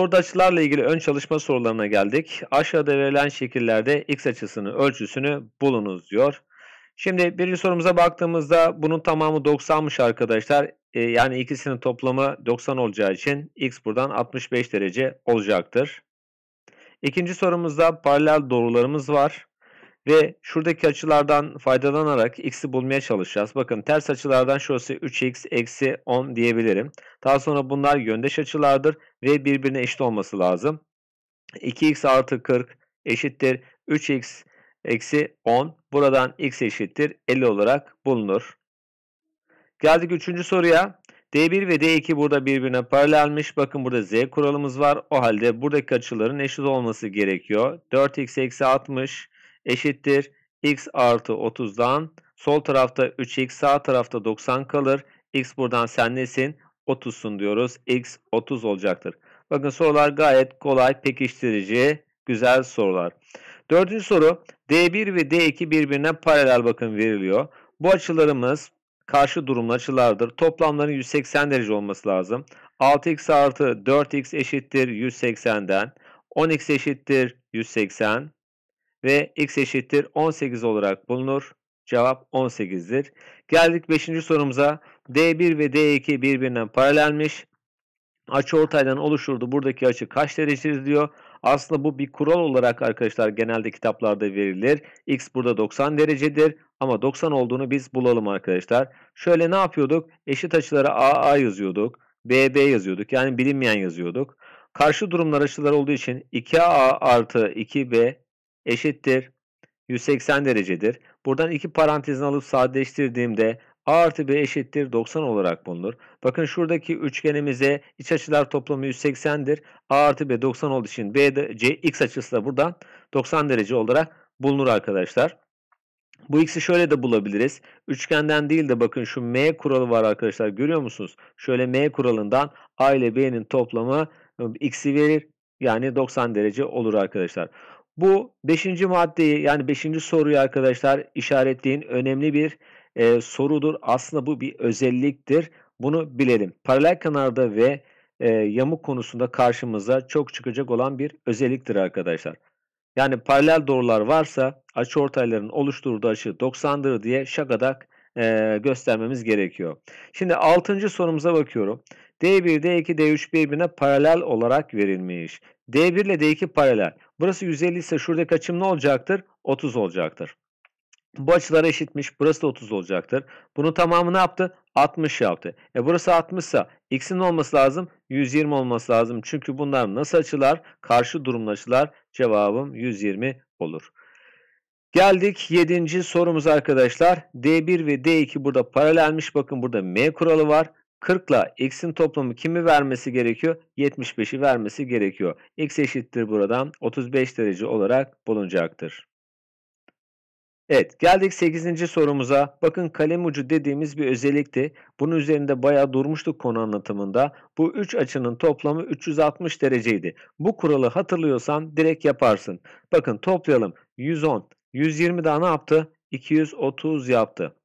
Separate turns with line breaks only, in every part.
açılarla ilgili ön çalışma sorularına geldik. Aşağıda verilen şekillerde x açısını, ölçüsünü bulunuz diyor. Şimdi birinci sorumuza baktığımızda bunun tamamı 90'mış arkadaşlar. E, yani ikisinin toplamı 90 olacağı için x buradan 65 derece olacaktır. İkinci sorumuzda paralel doğrularımız var. Ve şuradaki açılardan faydalanarak x'i bulmaya çalışacağız. Bakın ters açılardan şurası 3x eksi 10 diyebilirim. Daha sonra bunlar yöndeş açılardır ve birbirine eşit olması lazım. 2x artı 40 eşittir 3x eksi 10. Buradan x eşittir 50 olarak bulunur. Geldik 3. soruya. D1 ve D2 burada birbirine paralelmiş. Bakın burada Z kuralımız var. O halde buradaki açıların eşit olması gerekiyor. 4x eksi 60 eşittir x artı 30'dan sol tarafta 3x sağ tarafta 90 kalır. x buradan sen nesin? 30'sun diyoruz. x 30 olacaktır. Bakın sorular gayet kolay, pekiştirici, güzel sorular. Dördüncü soru D1 ve D2 birbirine paralel bakın veriliyor. Bu açılarımız karşı durumlu açılardır. Toplamların 180 derece olması lazım. 6x artı 4x eşittir 180'den. 10x eşittir 180 ve x eşittir 18 olarak bulunur. Cevap 18'dir. Geldik 5. sorumuza. D1 ve D2 birbirinden paralelmiş. Açı ortaydan oluşurdu. Buradaki açı kaç derecedir diyor. Aslında bu bir kural olarak arkadaşlar genelde kitaplarda verilir. X burada 90 derecedir ama 90 olduğunu biz bulalım arkadaşlar. Şöyle ne yapıyorduk? Eşit açıları AA yazıyorduk. BB yazıyorduk. Yani bilinmeyen yazıyorduk. Karşı durumlar açılar olduğu için 2A artı 2B eşittir 180 derecedir. Buradan iki parantezini alıp sadeleştirdiğimde a artı b eşittir 90 olarak bulunur. Bakın şuradaki üçgenimize iç açılar toplamı 180'dir. a artı b 90 olduğu için b de, c x açısı da buradan 90 derece olarak bulunur arkadaşlar. Bu x'i şöyle de bulabiliriz. Üçgenden değil de bakın şu m kuralı var arkadaşlar görüyor musunuz? Şöyle m kuralından a ile b'nin toplamı ıı, x'i verir. Yani 90 derece olur arkadaşlar. Bu beşinci maddeyi yani beşinci soruyu arkadaşlar işaretleyin. Önemli bir e, sorudur. Aslında bu bir özelliktir. Bunu bilelim. Paralel kenarda ve e, yamuk konusunda karşımıza çok çıkacak olan bir özelliktir arkadaşlar. Yani paralel doğrular varsa açı ortayların oluşturduğu açı 90'dır diye şakadak e, göstermemiz gerekiyor. Şimdi altıncı sorumuza bakıyorum. D1, D2, D3 birbirine paralel olarak verilmiş. D1 ile D2 paralel. Burası 150 ise şuradaki kaçım ne olacaktır? 30 olacaktır. Bu açılar eşitmiş. Burası da 30 olacaktır. Bunu tamamı ne yaptı? 60 yaptı. E burası 60 ise x'in olması lazım? 120 olması lazım. Çünkü bunlar nasıl açılar? Karşı durumlu açılar. Cevabım 120 olur. Geldik 7. sorumuz arkadaşlar. D1 ve D2 burada paralelmiş. Bakın burada M kuralı var. 40 ile x'in toplamı kimi vermesi gerekiyor? 75'i vermesi gerekiyor. x eşittir buradan 35 derece olarak bulunacaktır. Evet geldik 8. sorumuza. Bakın kalem ucu dediğimiz bir özellikti. Bunun üzerinde bayağı durmuştuk konu anlatımında. Bu 3 açının toplamı 360 dereceydi. Bu kuralı hatırlıyorsan direkt yaparsın. Bakın toplayalım. 110, 120 daha ne yaptı? 230 yaptı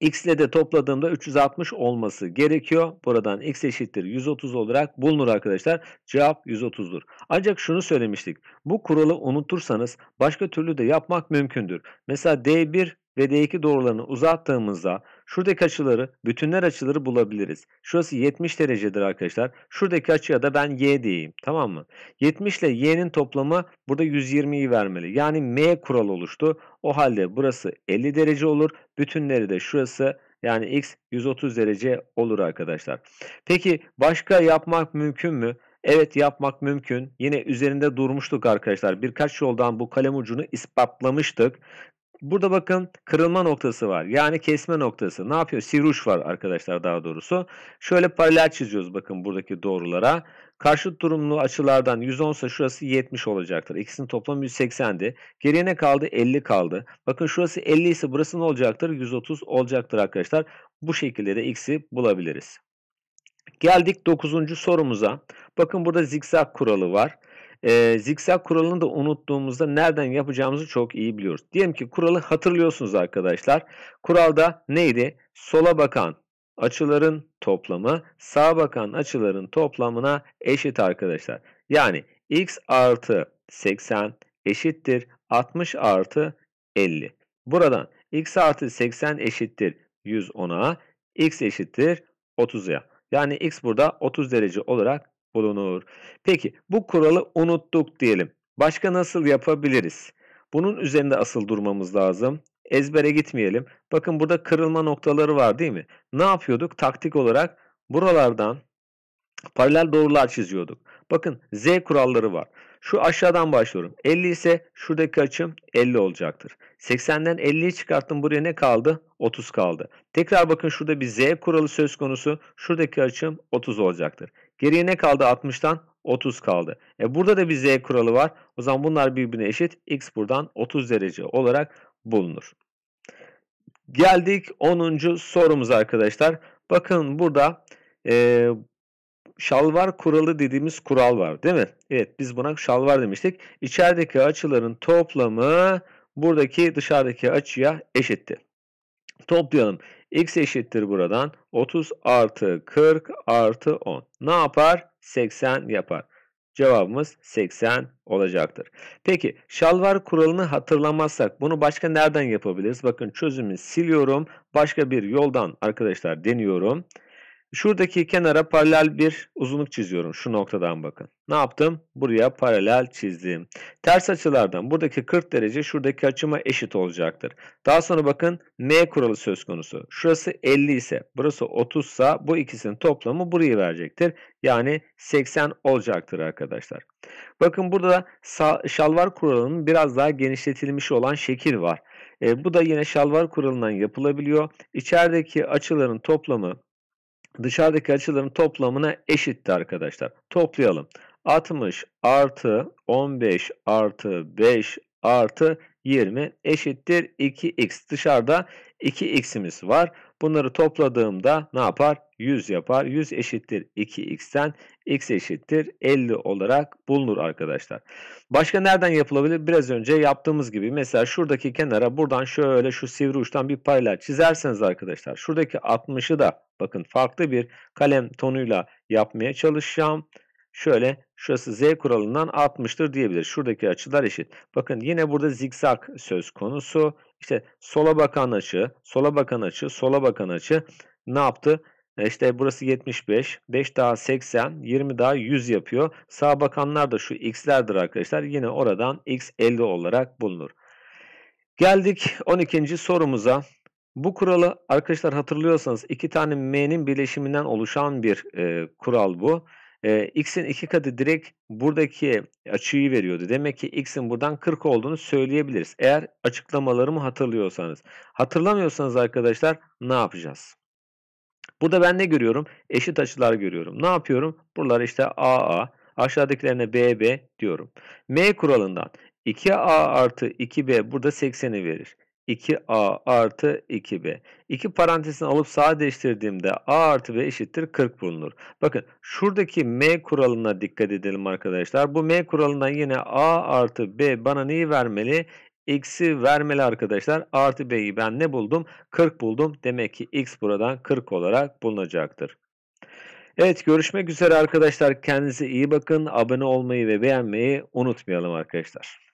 x ile de topladığımda 360 olması gerekiyor. Buradan x eşittir 130 olarak bulunur arkadaşlar. Cevap 130'dur. Ancak şunu söylemiştik. Bu kuralı unutursanız başka türlü de yapmak mümkündür. Mesela D1 ve D2 doğrularını uzattığımızda Şuradaki açıları, bütünler açıları bulabiliriz. Şurası 70 derecedir arkadaşlar. Şuradaki açıya da ben y diyeyim. Tamam mı? 70 ile y'nin toplamı burada 120'yi vermeli. Yani m kuralı oluştu. O halde burası 50 derece olur. Bütünleri de şurası yani x 130 derece olur arkadaşlar. Peki başka yapmak mümkün mü? Evet yapmak mümkün. Yine üzerinde durmuştuk arkadaşlar. Birkaç yoldan bu kalem ucunu ispatlamıştık. Burada bakın kırılma noktası var. Yani kesme noktası. Ne yapıyor? Siruş var arkadaşlar daha doğrusu. Şöyle paralel çiziyoruz bakın buradaki doğrulara. Karşıt durumlu açılardan 110 ise şurası 70 olacaktır. İkisinin toplamı 180'di. Geriye ne kaldı? 50 kaldı. Bakın şurası 50 ise burası ne olacaktır? 130 olacaktır arkadaşlar. Bu şekilde de x'i bulabiliriz. Geldik 9. sorumuza. Bakın burada zikzak kuralı var e, zikzak kuralını da unuttuğumuzda nereden yapacağımızı çok iyi biliyoruz. Diyelim ki kuralı hatırlıyorsunuz arkadaşlar. Kuralda neydi? Sola bakan açıların toplamı sağa bakan açıların toplamına eşit arkadaşlar. Yani x artı 80 eşittir 60 artı 50. Buradan x artı 80 eşittir 110'a, x eşittir 30'a. Yani x burada 30 derece olarak bulunur. Peki bu kuralı unuttuk diyelim. Başka nasıl yapabiliriz? Bunun üzerinde asıl durmamız lazım. Ezbere gitmeyelim. Bakın burada kırılma noktaları var değil mi? Ne yapıyorduk? Taktik olarak buralardan paralel doğrular çiziyorduk. Bakın Z kuralları var. Şu aşağıdan başlıyorum. 50 ise şuradaki açım 50 olacaktır. 80'den 50'yi çıkarttım. Buraya ne kaldı? 30 kaldı. Tekrar bakın şurada bir Z kuralı söz konusu. Şuradaki açım 30 olacaktır. Geriye ne kaldı 60'tan? 30 kaldı. E burada da bir z kuralı var. O zaman bunlar birbirine eşit. X buradan 30 derece olarak bulunur. Geldik 10. sorumuz arkadaşlar. Bakın burada e, şalvar kuralı dediğimiz kural var değil mi? Evet biz buna şalvar demiştik. İçerideki açıların toplamı buradaki dışarıdaki açıya eşitti. Toplayalım. X eşittir buradan 30 artı 40 artı 10. Ne yapar? 80 yapar. Cevabımız 80 olacaktır. Peki şalvar kuralını hatırlamazsak bunu başka nereden yapabiliriz? Bakın çözümü siliyorum. Başka bir yoldan arkadaşlar deniyorum. Şuradaki kenara paralel bir uzunluk çiziyorum. Şu noktadan bakın. Ne yaptım? Buraya paralel çizdim. Ters açılardan buradaki 40 derece şuradaki açıma eşit olacaktır. Daha sonra bakın M kuralı söz konusu. Şurası 50 ise burası 30 ise bu ikisinin toplamı burayı verecektir. Yani 80 olacaktır arkadaşlar. Bakın burada şalvar kuralının biraz daha genişletilmiş olan şekil var. E, bu da yine şalvar kuralından yapılabiliyor. İçerideki açıların toplamı dışarıdaki açıların toplamına eşitti arkadaşlar. Toplayalım. 60 artı 15 artı 5 artı 20 eşittir 2x. Dışarıda 2x'imiz var. Bunları topladığımda ne yapar? 100 yapar. 100 eşittir 2x'ten x eşittir 50 olarak bulunur arkadaşlar. Başka nereden yapılabilir? Biraz önce yaptığımız gibi mesela şuradaki kenara buradan şöyle şu sivri uçtan bir paralel çizerseniz arkadaşlar. Şuradaki 60'ı da bakın farklı bir kalem tonuyla yapmaya çalışacağım şöyle şurası z kuralından 60'tır diyebilir. Şuradaki açılar eşit. Bakın yine burada zikzak söz konusu. İşte sola bakan açı, sola bakan açı, sola bakan açı ne yaptı? E, işte burası 75, 5 daha 80, 20 daha 100 yapıyor. Sağ bakanlar da şu x'lerdir arkadaşlar. Yine oradan x 50 olarak bulunur. Geldik 12. sorumuza. Bu kuralı arkadaşlar hatırlıyorsanız iki tane m'nin birleşiminden oluşan bir e, kural bu. E, x'in iki katı direkt buradaki açıyı veriyordu. Demek ki x'in buradan 40 olduğunu söyleyebiliriz. Eğer açıklamalarımı hatırlıyorsanız. Hatırlamıyorsanız arkadaşlar ne yapacağız? Burada ben ne görüyorum? Eşit açılar görüyorum. Ne yapıyorum? Buralar işte AA, aşağıdakilerine BB diyorum. M kuralından 2A artı 2B burada 80'i verir. 2a artı 2b. İki parantezini alıp sağa a artı b eşittir 40 bulunur. Bakın şuradaki m kuralına dikkat edelim arkadaşlar. Bu m kuralından yine a artı b bana neyi vermeli? X'i vermeli arkadaşlar. Artı b'yi ben ne buldum? 40 buldum. Demek ki x buradan 40 olarak bulunacaktır. Evet görüşmek üzere arkadaşlar. Kendinize iyi bakın. Abone olmayı ve beğenmeyi unutmayalım arkadaşlar.